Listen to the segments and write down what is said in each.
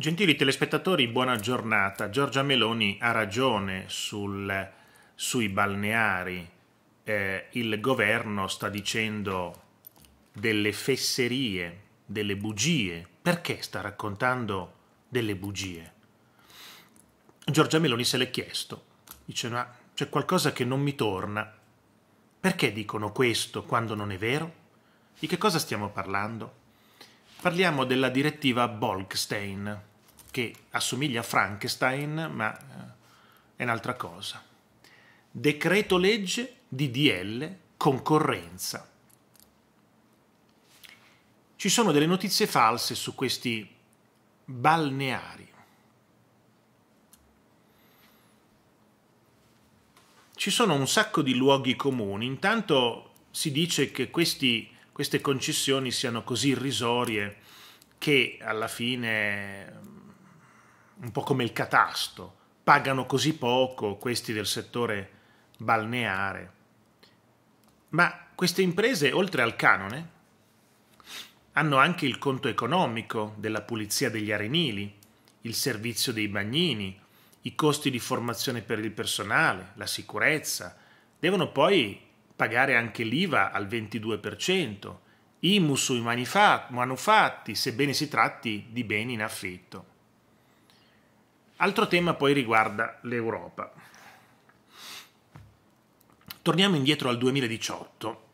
Gentili telespettatori, buona giornata. Giorgia Meloni ha ragione sul, sui balneari. Eh, il governo sta dicendo delle fesserie, delle bugie. Perché sta raccontando delle bugie? Giorgia Meloni se l'è chiesto. Dice, ma c'è qualcosa che non mi torna. Perché dicono questo quando non è vero? Di che cosa stiamo parlando? Parliamo della direttiva Bolkestein, che assomiglia a Frankenstein, ma eh, è un'altra cosa. Decreto legge DDL concorrenza. Ci sono delle notizie false su questi balneari. Ci sono un sacco di luoghi comuni. Intanto si dice che questi queste concessioni siano così irrisorie che alla fine, mm, un po' come il catasto, pagano così poco questi del settore balneare. Ma queste imprese, oltre al canone, hanno anche il conto economico della pulizia degli arenili, il servizio dei bagnini, i costi di formazione per il personale, la sicurezza. Devono poi pagare anche l'IVA al 22%, IMU sui manufatti, sebbene si tratti di beni in affitto. Altro tema poi riguarda l'Europa. Torniamo indietro al 2018.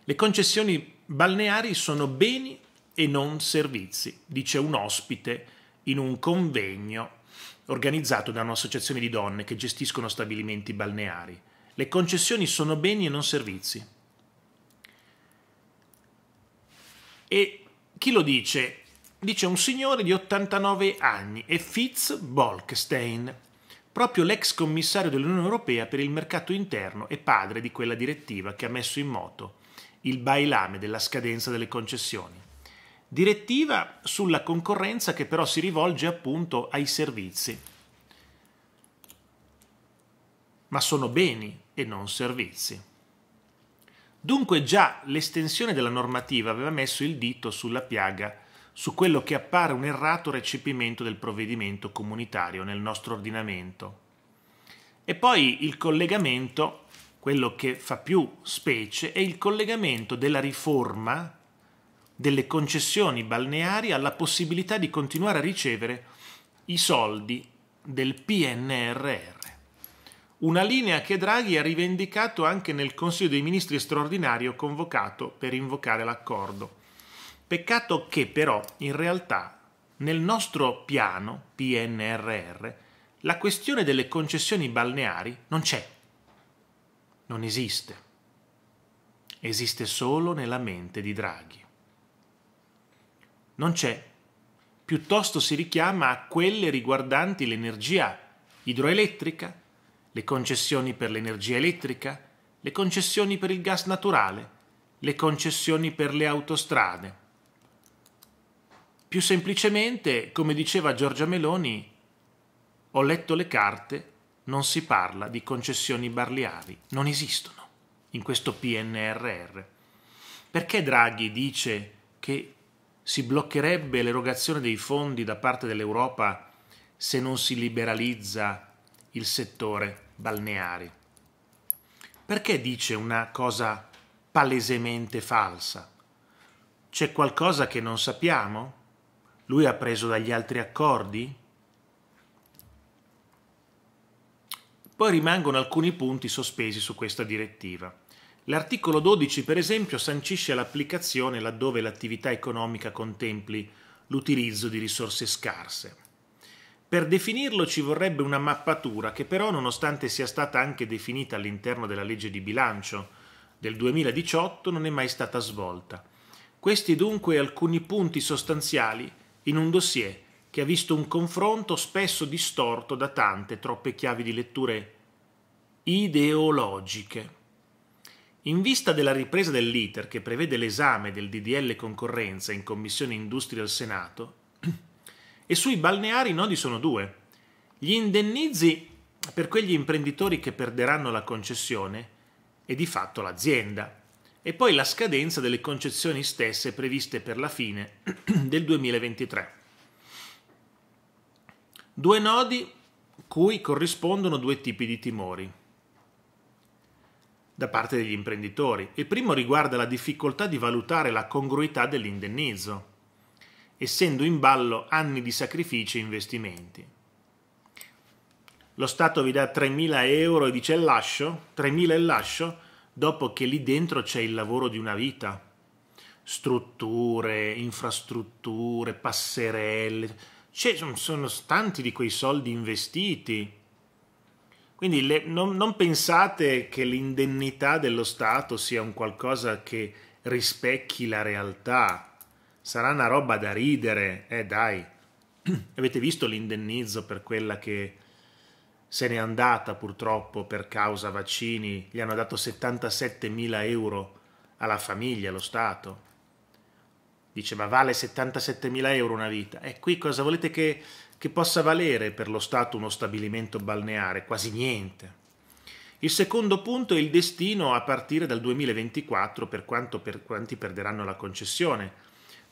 Le concessioni balneari sono beni e non servizi, dice un ospite in un convegno organizzato da un'associazione di donne che gestiscono stabilimenti balneari. Le concessioni sono beni e non servizi. E chi lo dice? Dice un signore di 89 anni, è Fitz Bolkestein, proprio l'ex commissario dell'Unione Europea per il mercato interno e padre di quella direttiva che ha messo in moto il bailame della scadenza delle concessioni direttiva sulla concorrenza che però si rivolge appunto ai servizi. Ma sono beni e non servizi. Dunque già l'estensione della normativa aveva messo il dito sulla piaga, su quello che appare un errato recepimento del provvedimento comunitario nel nostro ordinamento. E poi il collegamento, quello che fa più specie, è il collegamento della riforma delle concessioni balneari alla possibilità di continuare a ricevere i soldi del PNRR. Una linea che Draghi ha rivendicato anche nel Consiglio dei Ministri straordinario convocato per invocare l'accordo. Peccato che però in realtà nel nostro piano PNRR la questione delle concessioni balneari non c'è, non esiste. Esiste solo nella mente di Draghi non c'è. Piuttosto si richiama a quelle riguardanti l'energia idroelettrica, le concessioni per l'energia elettrica, le concessioni per il gas naturale, le concessioni per le autostrade. Più semplicemente, come diceva Giorgia Meloni, ho letto le carte, non si parla di concessioni barliari, non esistono in questo PNRR. Perché Draghi dice che si bloccherebbe l'erogazione dei fondi da parte dell'Europa se non si liberalizza il settore balneari. Perché dice una cosa palesemente falsa? C'è qualcosa che non sappiamo? Lui ha preso dagli altri accordi? Poi rimangono alcuni punti sospesi su questa direttiva. L'articolo 12, per esempio, sancisce l'applicazione laddove l'attività economica contempli l'utilizzo di risorse scarse. Per definirlo ci vorrebbe una mappatura che però, nonostante sia stata anche definita all'interno della legge di bilancio del 2018, non è mai stata svolta. Questi dunque alcuni punti sostanziali in un dossier che ha visto un confronto spesso distorto da tante, troppe chiavi di letture ideologiche. In vista della ripresa dell'iter che prevede l'esame del DDL concorrenza in Commissione Industria al Senato, e sui balneari i nodi sono due. Gli indennizi per quegli imprenditori che perderanno la concessione e di fatto l'azienda, e poi la scadenza delle concessioni stesse previste per la fine del 2023. Due nodi cui corrispondono due tipi di timori da parte degli imprenditori. Il primo riguarda la difficoltà di valutare la congruità dell'indennizzo, essendo in ballo anni di sacrifici e investimenti. Lo Stato vi dà 3.000 euro e dice lascio, 3.000 e lascio, dopo che lì dentro c'è il lavoro di una vita. Strutture, infrastrutture, passerelle, sono tanti di quei soldi investiti quindi le, non, non, pensate che l'indennità dello Stato sia un qualcosa che rispecchi la realtà. Sarà una roba da ridere, eh dai. Avete visto l'indennizzo per quella che se n'è andata purtroppo per causa vaccini? Gli hanno dato 77 mila euro alla famiglia, allo Stato dice ma vale 77.000 euro una vita. E qui cosa volete che, che possa valere per lo Stato uno stabilimento balneare? Quasi niente. Il secondo punto è il destino a partire dal 2024 per, quanto, per quanti perderanno la concessione,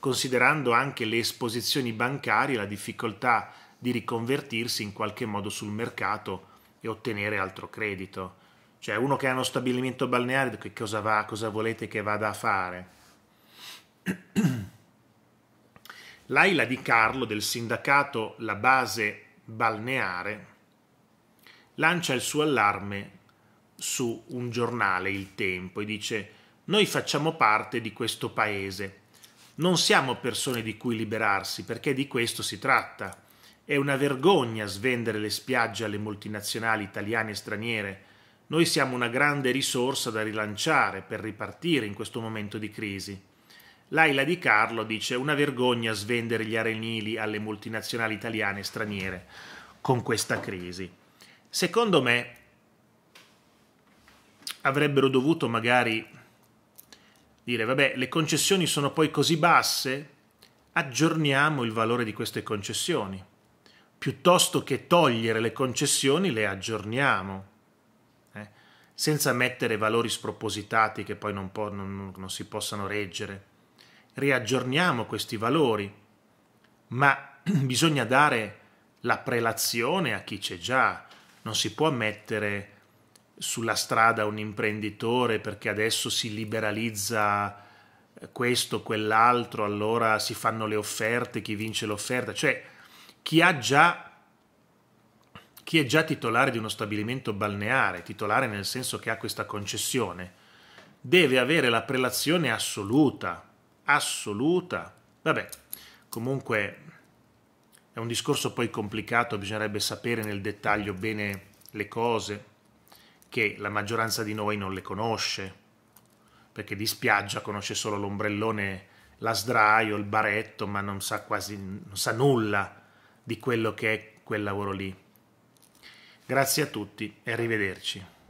considerando anche le esposizioni bancarie la difficoltà di riconvertirsi in qualche modo sul mercato e ottenere altro credito. Cioè uno che ha uno stabilimento balneare, che cosa, va, cosa volete che vada a fare? Laila Di Carlo del sindacato La Base Balneare lancia il suo allarme su un giornale, Il Tempo, e dice noi facciamo parte di questo paese. Non siamo persone di cui liberarsi, perché di questo si tratta. È una vergogna svendere le spiagge alle multinazionali italiane e straniere. Noi siamo una grande risorsa da rilanciare per ripartire in questo momento di crisi. Laila Di Carlo dice una vergogna svendere gli arenili alle multinazionali italiane e straniere con questa crisi. Secondo me avrebbero dovuto magari dire vabbè le concessioni sono poi così basse, aggiorniamo il valore di queste concessioni. Piuttosto che togliere le concessioni le aggiorniamo eh? senza mettere valori spropositati che poi non, po- non, non si possano reggere riaggiorniamo questi valori, ma bisogna dare la prelazione a chi c'è già, non si può mettere sulla strada un imprenditore perché adesso si liberalizza eh, questo, quell'altro, allora si fanno le offerte, chi vince l'offerta, cioè chi ha già chi è già titolare di uno stabilimento balneare, titolare nel senso che ha questa concessione, deve avere la prelazione assoluta assoluta. Vabbè, comunque è un discorso poi complicato, bisognerebbe sapere nel dettaglio bene le cose che la maggioranza di noi non le conosce, perché di spiaggia conosce solo l'ombrellone, la sdraio, il baretto, ma non sa quasi non sa nulla di quello che è quel lavoro lì. Grazie a tutti e arrivederci.